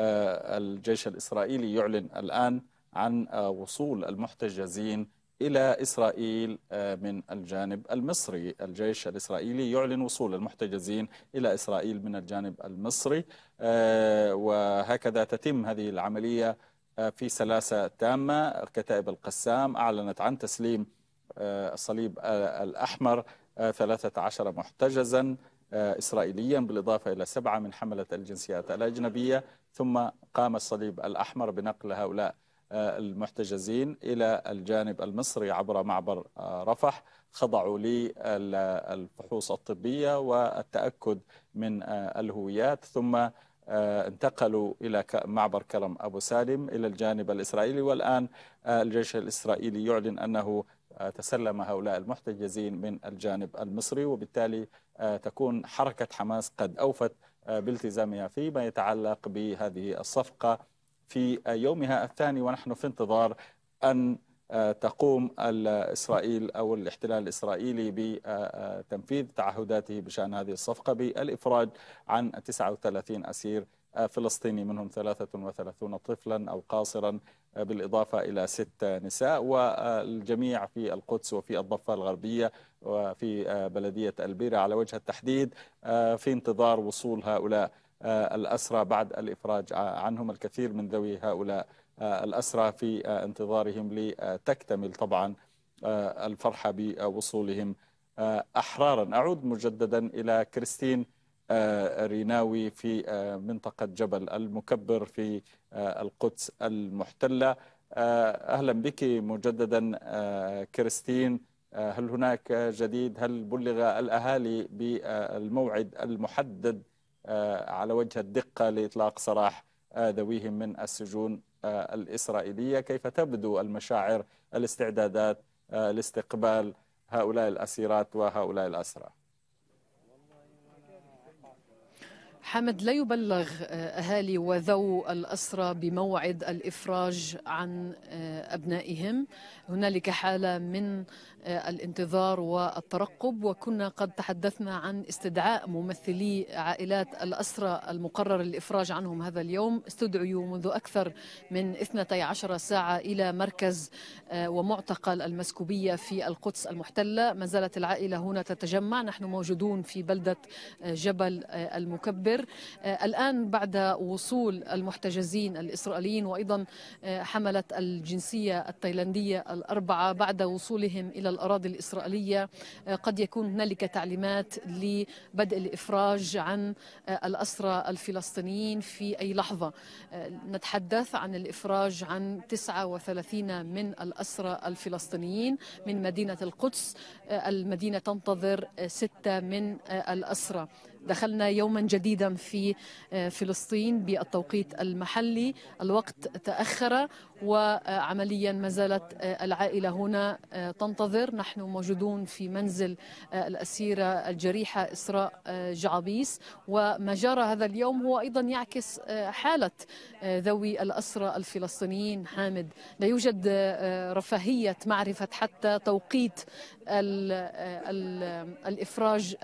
آه، الجيش الإسرائيلي يعلن الآن عن آه، وصول المحتجزين إلى إسرائيل آه، من الجانب المصري الجيش الإسرائيلي يعلن وصول المحتجزين إلى إسرائيل من الجانب المصري وهكذا تتم هذه العملية في سلاسة تامة كتائب القسام أعلنت عن تسليم الصليب الأحمر 13 محتجزاً آه، إسرائيليا بالإضافة إلى سبعة من حملة الجنسيات الأجنبية ثم قام الصليب الأحمر بنقل هؤلاء آه، المحتجزين إلى الجانب المصري عبر معبر آه، رفح خضعوا للفحوص الطبية والتأكد من الهويات ثم انتقلوا إلى معبر كرم أبو سالم إلى الجانب الإسرائيلي والآن الجيش الإسرائيلي يعلن أنه آه، تسلم هؤلاء المحتجزين من الجانب المصري وبالتالي آه، تكون حركة حماس قد أوفت آه، بالتزامها فيما يتعلق بهذه الصفقة في يومها الثاني ونحن في انتظار أن تقوم الإسرائيل أو الاحتلال الإسرائيلي بتنفيذ تعهداته بشأن هذه الصفقة بالإفراج عن 39 أسير فلسطيني منهم 33 طفلا أو قاصرا آه، بالإضافة إلى ست نساء والجميع في القدس وفي الضفة الغربية وفي آه، بلدية البيرة على وجه التحديد آه، في انتظار وصول هؤلاء الأسرى بعد الإفراج عنهم الكثير من ذوي هؤلاء الأسرى في انتظارهم لتكتمل طبعا الفرحة بوصولهم أحرارا أعود مجددا إلى كريستين آه، ريناوي في آه، منطقة جبل المكبر في آه، القدس المحتلة أهلا بك مجددا كريستين هل هناك جديد هل بلغ الأهالي بالموعد المحدد على وجه الدقة لإطلاق سراح ذويهم من السجون الإسرائيلية كيف تبدو المشاعر الاستعدادات لاستقبال هؤلاء الأسيرات وهؤلاء الأسرى حامد لا يبلغ آه، أهالي وذو الأسرة بموعد الإفراج عن آه، أبنائهم هنالك حالة من آه، الانتظار والترقب وكنا قد تحدثنا عن استدعاء ممثلي عائلات الأسرة المقرر الإفراج عنهم هذا اليوم استدعوا منذ أكثر من 12 ساعة إلى مركز ومعتقل المسكوبية في القدس المحتلة ما زالت العائلة هنا تتجمع نحن موجودون في بلدة جبل المكبر مستمر آه، الآن بعد وصول المحتجزين الإسرائيليين وأيضا آه، حملة الجنسية التايلاندية الأربعة بعد وصولهم إلى الأراضي الإسرائيلية آه، قد يكون هنالك تعليمات لبدء الإفراج عن الأسرى الفلسطينيين في أي لحظة نتحدث عن الإفراج عن 39 من الأسرى الفلسطينيين من مدينة القدس المدينة تنتظر ستة من الأسرى دخلنا يوما جديدا في آه، فلسطين بالتوقيت المحلي الوقت تأخر وعمليا ما زالت آه، العائلة هنا آه، تنتظر نحن موجودون في منزل الأسيرة الجريحة إسراء جعبيس وما جرى هذا اليوم هو أيضا يعكس حالة ذوي الأسرة الفلسطينيين حامد لا يوجد رفاهية معرفة حتى توقيت الإفراج